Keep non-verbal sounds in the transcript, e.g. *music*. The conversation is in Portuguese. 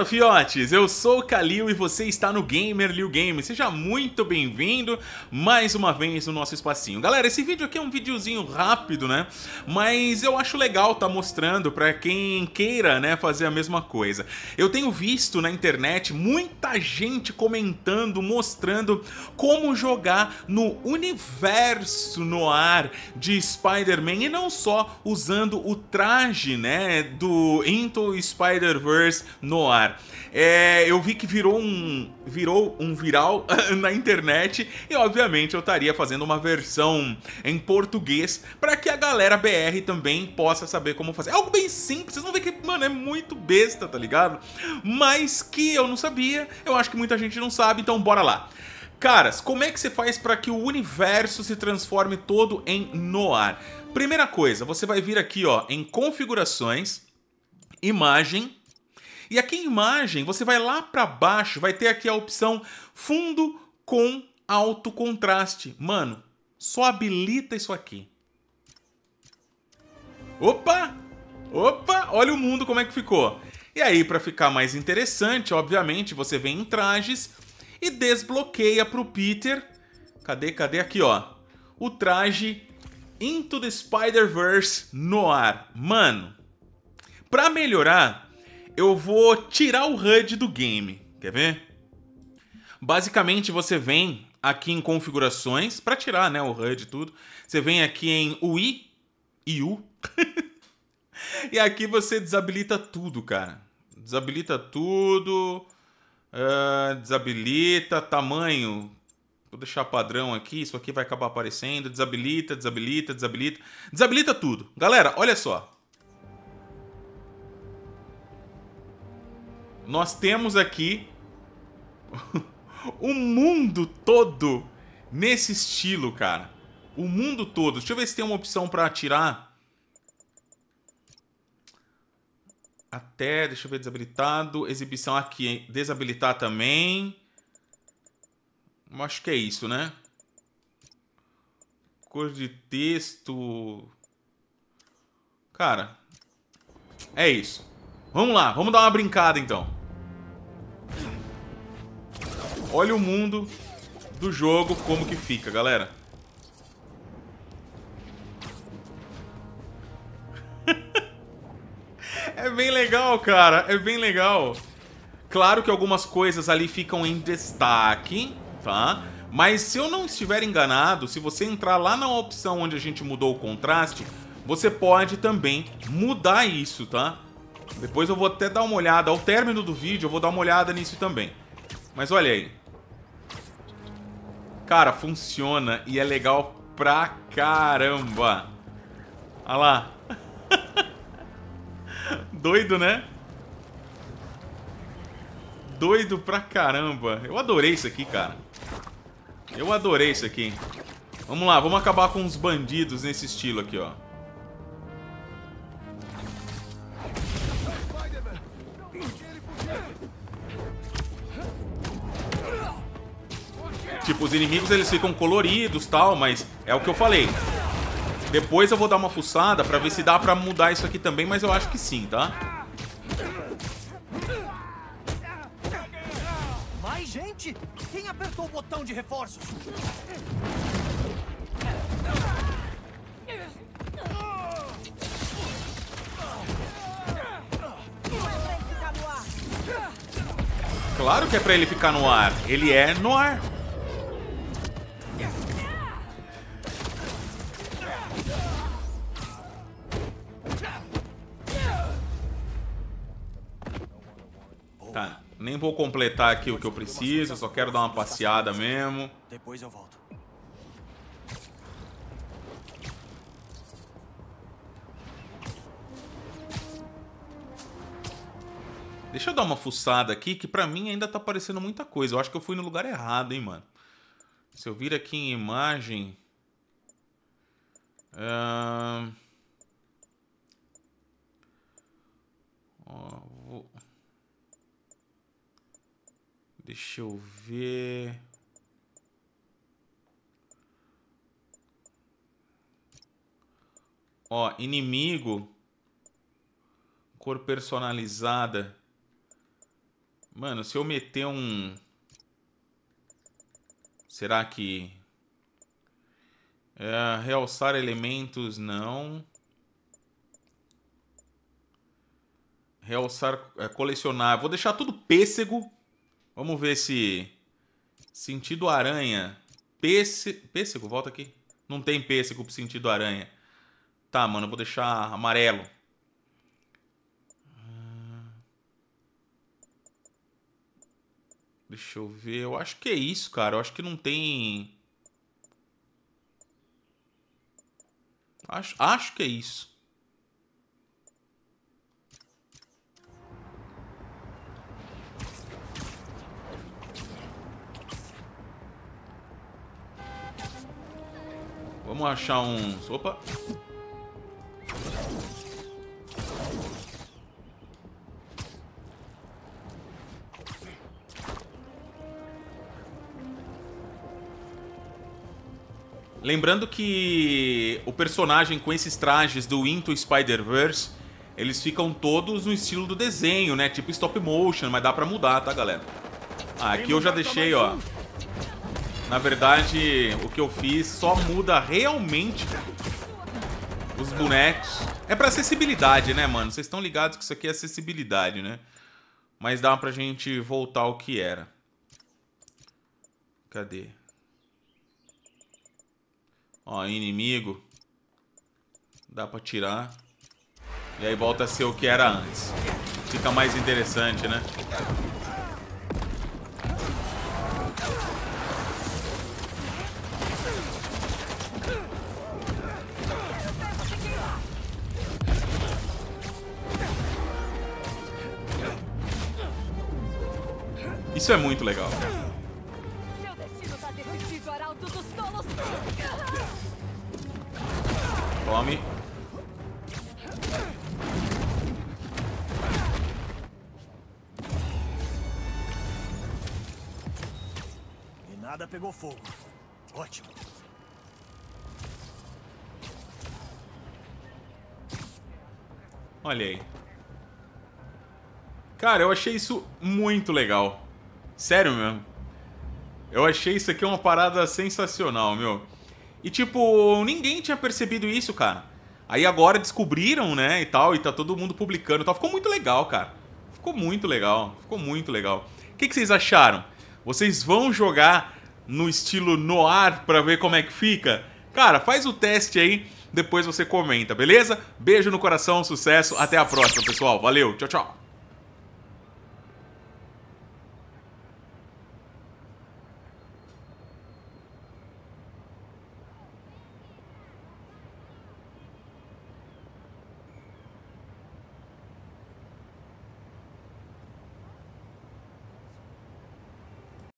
Fala, fiotes! Eu sou o Kalil e você está no Gamer Liu Game. Seja muito bem-vindo mais uma vez no nosso espacinho. Galera, esse vídeo aqui é um videozinho rápido, né? Mas eu acho legal tá mostrando para quem queira, né, fazer a mesma coisa. Eu tenho visto na internet muita gente comentando, mostrando como jogar no universo no ar de Spider-Man e não só usando o traje, né, do Into Spider-Verse no ar cara, é, eu vi que virou um, virou um viral *laughs* na internet e, obviamente, eu estaria fazendo uma versão em português para que a galera BR também possa saber como fazer. É algo bem simples, vocês vão ver que, mano, é muito besta, tá ligado? Mas que eu não sabia, eu acho que muita gente não sabe, então bora lá. Caras, como é que você faz para que o universo se transforme todo em Noir? Primeira coisa, você vai vir aqui ó, em configurações, imagem, e aqui em imagem, você vai lá para baixo, vai ter aqui a opção fundo com alto contraste. Mano, só habilita isso aqui. Opa! Opa! Olha o mundo como é que ficou. E aí, para ficar mais interessante, obviamente, você vem em trajes e desbloqueia para o Peter. Cadê? Cadê aqui, ó? O traje Into the Spider-Verse no ar, Mano, para melhorar, eu vou tirar o HUD do game. Quer ver? Basicamente, você vem aqui em configurações, para tirar né, o HUD e tudo. Você vem aqui em UI, IU, *laughs* e aqui você desabilita tudo, cara. Desabilita tudo, uh, desabilita tamanho. Vou deixar padrão aqui, isso aqui vai acabar aparecendo. Desabilita, desabilita, desabilita. Desabilita tudo. Galera, olha só. nós temos aqui *laughs* o mundo todo nesse estilo, cara. O mundo todo. Deixa eu ver se tem uma opção para tirar. Até, deixa eu ver, desabilitado. Exibição aqui, hein? Desabilitar também. acho que é isso, né? Cor de texto. Cara, é isso. Vamos lá, vamos dar uma brincada então. Olha o mundo do jogo como que fica, galera. *laughs* é bem legal, cara. É bem legal. Claro que algumas coisas ali ficam em destaque, tá? Mas se eu não estiver enganado, se você entrar lá na opção onde a gente mudou o contraste, você pode também mudar isso, tá? Depois eu vou até dar uma olhada, ao término do vídeo eu vou dar uma olhada nisso também. Mas olha aí. Cara, funciona e é legal pra caramba. Olha lá. *laughs* Doido, né? Doido pra caramba. Eu adorei isso aqui, cara. Eu adorei isso aqui. Vamos lá, vamos acabar com uns bandidos nesse estilo aqui, ó. Tipo, os inimigos eles ficam coloridos tal, mas é o que eu falei. Depois eu vou dar uma fuçada pra ver se dá pra mudar isso aqui também, mas eu acho que sim, tá? Mais gente? Quem apertou o botão de reforços? Claro que é pra ele ficar no ar. Ele é no ar. Tá, nem vou completar aqui o que eu preciso, só quero dar uma passeada mesmo. Depois eu volto. Deixa eu dar uma fuçada aqui, que pra mim ainda tá aparecendo muita coisa. Eu acho que eu fui no lugar errado, hein, mano. Se eu vir aqui em imagem. Uh... Ó, vou... Deixa eu ver. Ó, inimigo. Cor personalizada. Mano, se eu meter um. Será que. É, realçar elementos, não. Realçar, é, colecionar. Vou deixar tudo pêssego. Vamos ver se. Sentido aranha. Pêsse... Pêssego, volta aqui. Não tem pêssego pro sentido aranha. Tá, mano, eu vou deixar amarelo. Deixa eu ver. Eu acho que é isso, cara. Eu acho que não tem. Acho, acho que é isso. Vamos achar uns. Opa! Lembrando que o personagem com esses trajes do Into Spider-Verse, eles ficam todos no estilo do desenho, né? Tipo stop motion, mas dá pra mudar, tá, galera? Ah, aqui eu já deixei, ó. Na verdade, o que eu fiz só muda realmente os bonecos. É pra acessibilidade, né, mano? Vocês estão ligados que isso aqui é acessibilidade, né? Mas dá pra gente voltar ao que era. Cadê? Ó, inimigo. Dá pra tirar. E aí volta a ser o que era antes. Fica mais interessante, né? Isso é muito legal. Come. E nada pegou fogo. Ótimo. Olha aí. Cara, eu achei isso muito legal. Sério mesmo. Eu achei isso aqui uma parada sensacional, meu. E, tipo, ninguém tinha percebido isso, cara. Aí agora descobriram, né, e tal, e tá todo mundo publicando e tal. Ficou muito legal, cara. Ficou muito legal. Ficou muito legal. O que, que vocês acharam? Vocês vão jogar no estilo noir pra ver como é que fica? Cara, faz o teste aí, depois você comenta, beleza? Beijo no coração, sucesso, até a próxima, pessoal. Valeu, tchau, tchau.